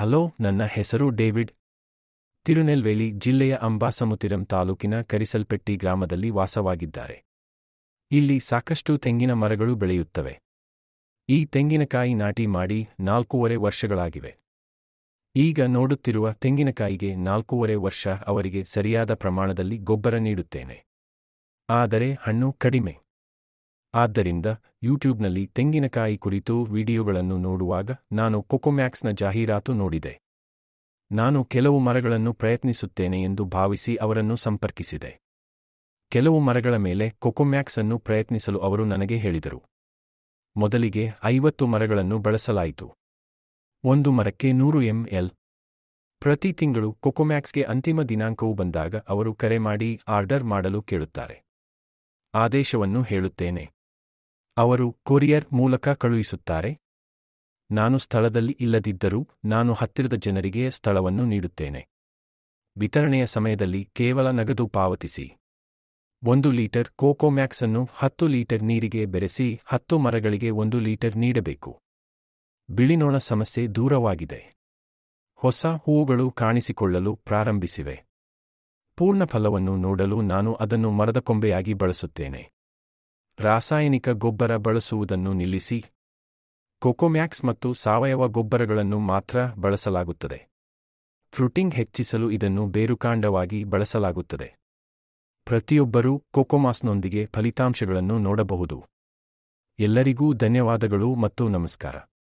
hello ನನ್ನ ಹೆಸರು David Tirunelveli ಜಿಲ್ಲೆಯ ಅಂಬಾಸಮುತಿರಂ ತಾಲೂಕಿನ ಕರಿಸಲ್ಪೆಟ್ಟಿ ಗ್ರಾಮದಲ್ಲಿ ವಾಸವಾಗಿದ್ದಾರೆ ಇಲ್ಲಿ ಸಾಕಷ್ಟು ತೆಂಗಿನ ಮರಗಳು ಬೆಳೆಯುತ್ತವೆ ಈ ತೆಂಗಿನಕಾಯಿ ನಾಟಿ ಮಾಡಿ ನಾಲ್ಕೂವರೆ ವರ್ಷಗಳಾಗಿವೆ ಈಗ ನೋಡುತ್ತಿರುವ ತೆಂಗಿನಕಾಯಿಗೆ ನಾಲ್ಕೂವರೆ ವರ್ಷ ಅವರಿಗೆ ಸರಿಯಾದ ಪ್ರಮಾಣದಲ್ಲಿ ಗೊಬ್ಬರ ನೀಡುತ್ತೇನೆ ಆದರೆ ಹಣ್ಣು ಕಡಿಮೆ ಆದ್ದರಿಂದ ಯೂಟ್ಯೂಬ್ನಲ್ಲಿ ತೆಂಗಿನಕಾಯಿ ಕುರಿತು ವಿಡಿಯೋಗಳನ್ನು ನೋಡುವಾಗ ನಾನು ಕೊಕೊಮ್ಯಾಕ್ಸ್ನ ಜಾಹೀರಾತು ನೋಡಿದೆ ನಾನು ಕೆಲವು ಮರಗಳನ್ನು ಪ್ರಯತ್ನಿಸುತ್ತೇನೆ ಎಂದು ಭಾವಿಸಿ ಅವರನ್ನು ಸಂಪರ್ಕಿಸಿದೆ ಕೆಲವು ಮರಗಳ ಮೇಲೆ ಕೊಕೊಮ್ಯಾಕ್ಸ್ ಅನ್ನು ಪ್ರಯತ್ನಿಸಲು ಅವರು ನನಗೆ ಹೇಳಿದರು ಮೊದಲಿಗೆ ಐವತ್ತು ಮರಗಳನ್ನು ಬಳಸಲಾಯಿತು ಒಂದು ಮರಕ್ಕೆ ನೂರು ಎಲ್ ಪ್ರತಿ ತಿಂಗಳು ಕೊಕೊಮ್ಯಾಕ್ಸ್ಗೆ ಅಂತಿಮ ದಿನಾಂಕವು ಬಂದಾಗ ಅವರು ಕರೆ ಮಾಡಿ ಆರ್ಡರ್ ಮಾಡಲು ಕೇಳುತ್ತಾರೆ ಆದೇಶವನ್ನು ಹೇಳುತ್ತೇನೆ ಅವರು ಕೊರಿಯರ್ ಮೂಲಕ ಕಳುಹಿಸುತ್ತಾರೆ ನಾನು ಸ್ಥಳದಲ್ಲಿ ಇಲ್ಲದಿದ್ದರೂ ನಾನು ಹತ್ತಿರದ ಜನರಿಗೆ ಸ್ಥಳವನ್ನು ನೀಡುತ್ತೇನೆ ವಿತರಣೆಯ ಸಮಯದಲ್ಲಿ ಕೇವಲ ನಗದು ಪಾವತಿಸಿ ಒಂದು ಲೀಟರ್ ಕೋಕೋಮ್ಯಾಕ್ಸ್ ಅನ್ನು ಹತ್ತು ಲೀಟರ್ ನೀರಿಗೆ ಬೆರೆಸಿ ಹತ್ತು ಮರಗಳಿಗೆ ಒಂದು ಲೀಟರ್ ನೀಡಬೇಕು ಬಿಳಿನೋಣ ಸಮಸ್ಯೆ ದೂರವಾಗಿದೆ ಹೊಸ ಹೂವುಗಳು ಕಾಣಿಸಿಕೊಳ್ಳಲು ಪ್ರಾರಂಭಿಸಿವೆ ಪೂರ್ಣ ಫಲವನ್ನು ನೋಡಲು ನಾನು ಅದನ್ನು ಮರದ ಕೊಂಬೆಯಾಗಿ ಬಳಸುತ್ತೇನೆ ರಾಸಾಯನಿಕ ಗೊಬ್ಬರ ಬಳಸುವುದನ್ನು ನಿಲ್ಲಿಸಿ ಕೊಕೊಮ್ಯಾಕ್ಸ್ ಮತ್ತು ಸಾವಯವ ಗೊಬ್ಬರಗಳನ್ನು ಮಾತ್ರ ಬಳಸಲಾಗುತ್ತದೆ ಫ್ರೂಟಿಂಗ್ ಹೆಚ್ಚಿಸಲು ಇದನ್ನು ಬೇರುಕಾಂಡವಾಗಿ ಬಳಸಲಾಗುತ್ತದೆ ಪ್ರತಿಯೊಬ್ಬರೂ ಕೊಕೊಮಾಸ್ನೊಂದಿಗೆ ಫಲಿತಾಂಶಗಳನ್ನು ನೋಡಬಹುದು ಎಲ್ಲರಿಗೂ ಧನ್ಯವಾದಗಳು ಮತ್ತು ನಮಸ್ಕಾರ